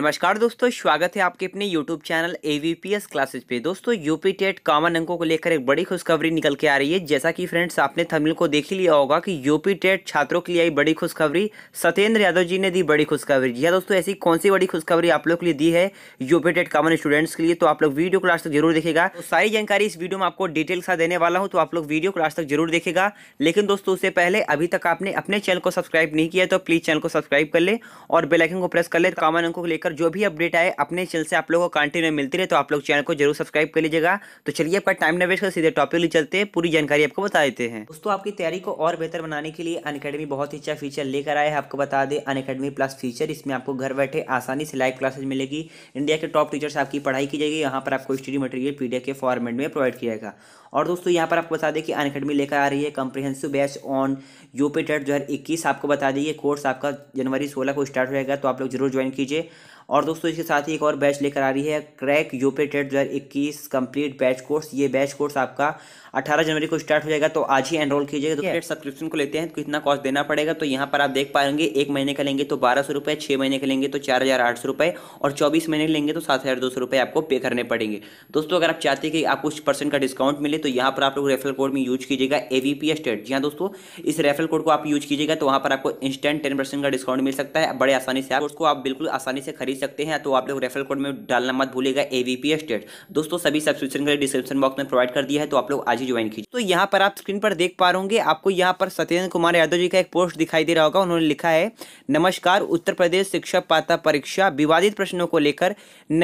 नमस्कार दोस्तों स्वागत है आपके अपने YouTube चैनल एवीपीएस क्लासेज पे दोस्तों यूपी टेट कॉमन अंकों को लेकर एक बड़ी खुशखबरी निकल के आ रही है जैसा कि फ्रेंड्स आपने थमिल को देख ही लिया होगा कि यूपी टेट छात्रों के लिए आई बड़ी खुशखबरी सत्येंद्र यादव जी ने दी बड़ी खुशखबरी जी हाँ दोस्तों ऐसी कौन सी बड़ी खुशखबरी आप लोग के लिए दी है यूपी टेट कॉमन स्टूडेंट्स के लिए तो आप लोग वीडियो क्लास तक जरूर देखेगा तो सारी जानकारी इस वीडियो में आपको डिटेल का देने वाला हूँ तो आप लोग वीडियो क्लास तक जरूर देखेगा लेकिन दोस्तों उससे पहले अभी तक आपने अपने चैनल को सब्सक्राइब नहीं किया तो प्लीज़ चैनल को सब्सक्राइब कर ले और बेलाइकन को प्रेस कर ले कॉमन तो अंकों को लेकर लेकर जो भी अपडेट आए अपने चैनल से आप लोगों को कंटिन्यू मिलती रहे तो आप लोग चैनल को जरूर सब्सक्राइब कर लीजिएगा तो चलिए आपका टाइम न वेस्ट कर सीधे टॉपिक ले चलते हैं पूरी जानकारी आपको बता देते हैं दोस्तों आपकी तैयारी को और बेहतर बनाने के लिए अनकेडमी बहुत ही अच्छा फीचर लेकर आए हैं आपको बता दें अनकेडमी प्लस फीचर इसमें आपको घर बैठे आसानी से लाइव क्लासेज मिलेगी इंडिया के टॉप टीचर्स आपकी पढ़ाई की जाएगी यहाँ पर आपको स्टडी मटेरियल पी के फॉर्मेट में प्रोवाइड किया जाएगा और दोस्तों यहाँ पर आपको बता दें कि अनकेडमी लेकर आ रही है comprehensive batch on UP TET दो आपको बता दें कोर्स आपका जनवरी सोलह को स्टार्ट होएगा तो आप लोग जरूर ज्वाइन कीजिए और दोस्तों इसके साथ ही एक और बैच लेकर आ रही है क्रैक यूपी टेट दो इक्कीस कंप्लीट बैच कोर्स ये बैच कोर्स आपका अठारह जनवरी को स्टार्ट हो जाएगा तो आज ही एनरोल कीजिएगा तो सब्सक्रिप्शन को लेते हैं तो कितना कॉस्ट देना पड़ेगा तो यहाँ पर आप देख पाएंगे एक महीने का लेंगे तो बारह सौ रुपये छः महीने का लेंगे तो चार हज़ार आठ सौ रुपये और चौबीस महीने लेंगे तो सात हज़ार दो सौ रुपये आपको पे करने पड़ेंगे दोस्तों अगर आप चाहते हैं कि आपको कुछ परसेंट का डिस्काउंट मिले तो यहाँ पर आप लोग रेफरल कोड में यूज कीजिएगा ए वी पी स्टेट जी हाँ दोस्तों इस रेफरल कोड को आप यूज कीजिएगा तो वहाँ पर आपको इंस्टेंट टेन परसेंट का डिस्काउंट मिल सकता है बड़े आसानी से आप उसको आप बिल्कुल आसानी से खरीद खरीद सकते हैं तो आप लोग रेफरल कोड में डालना मत भूलेगा एवीपी स्टेट दोस्तों सभी सब्सक्रिप्शन के लिए डिस्क्रिप्शन बॉक्स में प्रोवाइड कर दिया है तो आप लोग आज ही ज्वाइन कीजिए तो यहाँ पर आप स्क्रीन पर देख पा रहे आपको यहाँ पर सत्येंद्र कुमार यादव जी का एक पोस्ट दिखाई दे रहा होगा उन्होंने लिखा है नमस्कार उत्तर प्रदेश शिक्षा पात्र परीक्षा विवादित प्रश्नों को लेकर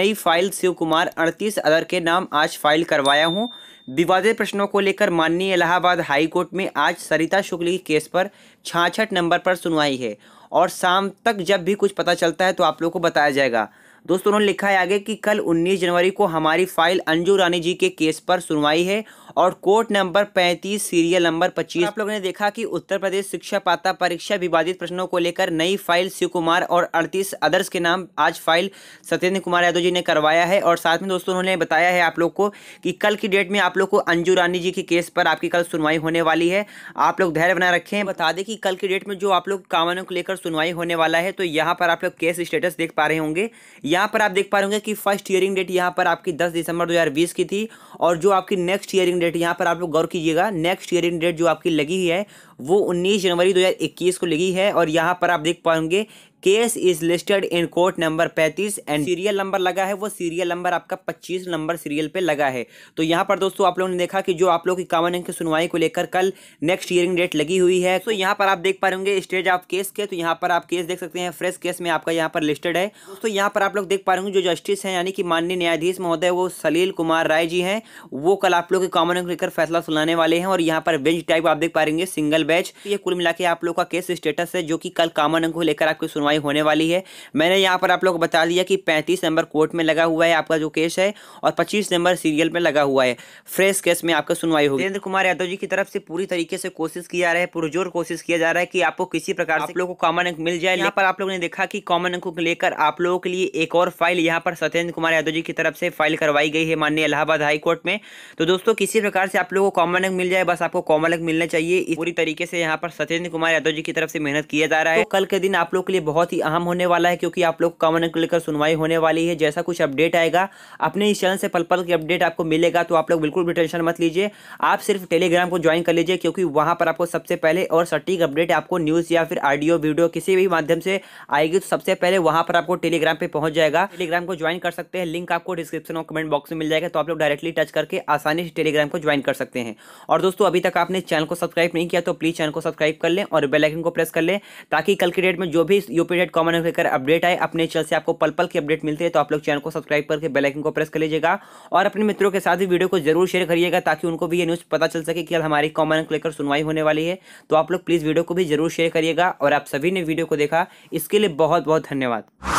नई फाइल शिव कुमार अड़तीस अदर के नाम आज फाइल करवाया हूँ विवादित प्रश्नों को लेकर माननीय इलाहाबाद हाईकोर्ट में आज सरिता शुक्ल के केस पर छाछठ नंबर पर सुनवाई है और शाम तक जब भी कुछ पता चलता है तो आप लोग को बताया जाएगा दोस्तों उन्होंने लिखा है आगे कि कल 19 जनवरी को हमारी फाइल अंजू रानी जी के केस पर सुनवाई है और कोर्ट नंबर पैंतीस सीरियल नंबर पच्चीस आप लोगों ने देखा कि उत्तर प्रदेश शिक्षा पाता परीक्षा विवादित प्रश्नों को लेकर नई फाइल शिव कुमार और अड़तीस अदर्स के नाम आज फाइल सत्येंद्र कुमार यादव जी ने करवाया है और साथ में दोस्तों उन्होंने बताया है आप लोग को कि कल की डेट में आप लोग को अंजू रानी जी के केस पर आपकी कल सुनवाई होने वाली है आप लोग धैर्य बनाए रखें बता दें कि कल की डेट में जो आप लोग कानूनों को लेकर सुनवाई होने वाला है तो यहाँ पर आप लोग केस स्टेटस देख पा रहे होंगे यहाँ पर आप देख पा रहे होंगे कि फर्स्ट हियरिंग डेट यहाँ पर आपकी दस दिसंबर दो की थी और जो आपकी नेक्स्ट हियरिंग डेट यहाँ पर आप लोग गौर कीजिएगा नेक्स्ट हियरिंग डेट जो आपकी लगी है वो 19 जनवरी 2021 को लगी है और यहाँ पर आप देख पाएंगे case is listed in court number पैंतीस एंड hmm. सीरियल नंबर लगा है वो सीरियल नंबर आपका पच्चीस नंबर सीरियल पे लगा है तो यहाँ पर दोस्तों आप लोगों ने देखा कि जो आप लोग की कामन अंग की सुनवाई को लेकर कल नेक्स्ट हियरिंग डेट लगी हुई है तो यहाँ पर आप देख पा रहे स्टेज ऑफ केस के तो यहाँ पर आप केस देख सकते हैं फ्रेश केस में आपका यहाँ पर लिस्टेड है तो यहाँ पर आप लोग देख पा रहे जो जस्टिस है यानी कि माननीय न्यायाधीश महोदय वो सलील कुमार राय जी हैं वो कल आप लोग के अंक लेकर फैसला सुनाने वाले हैं और यहाँ पर बेंच टाइप आप देख पा सिंगल बेंच तो ये कुल मिला आप लोग का केस स्टेटस है जो कि कल कामन अंग को लेकर आपकी सुनवाई सुनवाई होने वाली है मैंने यहाँ पर आप लोग को बता दिया कि पैंतीस नंबर कोर्ट में लगा हुआ है आपका जो केस है और पच्चीस नंबर सीरियल में लगा हुआ है फ्रेश केस में आपका सुनवाई होगी वीरेंद्र कुमार यादव जी की तरफ से पूरी तरीके से कोशिश की जा रहा है पुरजोर कोशिश किया जा रहा है कि आपको किसी प्रकार आप लोग को कॉमन अंक मिल जाए यहाँ पर आप लोगों ने देखा कि कॉमन अंक को लेकर आप लोगों के लिए एक और फाइल यहाँ पर सत्येंद्र कुमार यादव जी की तरफ से फाइल करवाई गई है माननीय इलाहाबाद हाईकोर्ट में तो दोस्तों किसी प्रकार से आप लोगों को कॉमन अंक मिल जाए बस आपको कॉमन अंक मिलना चाहिए पूरी तरीके से यहाँ पर सत्येंद्र कुमार यादव जी की तरफ से मेहनत किया जा रहा है तो कल के दिन आप लोग के लिए बहुत बहुत ही अहम होने वाला है क्योंकि आप लोग कॉमन को लेकर सुनवाई होने वाली है जैसा कुछ अपडेट आएगा अपने इस चैनल से पल पल की अपडेट आपको मिलेगा तो आप लोग बिल्कुल भी टेंशन मत लीजिए आप सिर्फ टेलीग्राम को ज्वाइन कर लीजिए क्योंकि वहाँ पर आपको सबसे पहले और सटीक अपडेट आपको न्यूज़ या फिर ऑडियो वीडियो किसी भी माध्यम से आएगी तो सबसे पहले वहाँ पर आपको टेलीग्राम पर पहुँच जाएगा टेलीग्राम को ज्वाइन कर सकते हैं लिंक आपको डिस्क्रिप्शन और कमेंट बॉक्स में मिल जाएगा तो आप लोग डायरेक्टली टच करके आसानी से टेलीग्राम को ज्वाइन कर सकते हैं और दोस्तों अभी तक आपने चैनल को सब्सक्राइब नहीं किया तो प्लीज़ चैनल को सब्सक्राइब कर लें और बेलाइकन को प्रेस कर लें ताकि कल की डेट में जो भी यूपी टू कॉमन लेकर अपडेट आए अपने चैनल से आपको पल पल की अपडेट मिलती है तो आप लोग चैनल को सब्सक्राइब करके बेलाइकन को प्रेस कर लीजिएगा और अपने मित्रों के साथ भी वीडियो को जरूर शेयर करिएगा ताकि उनको भी ये न्यूज़ पता चल सके कि हमारी कॉमन लेकर सुनवाई होने वाली है तो आप लोग प्लीज़ वीडियो को भी जरूर शेयर करिएगा और आप सभी ने वीडियो को देखा इसके लिए बहुत बहुत धन्यवाद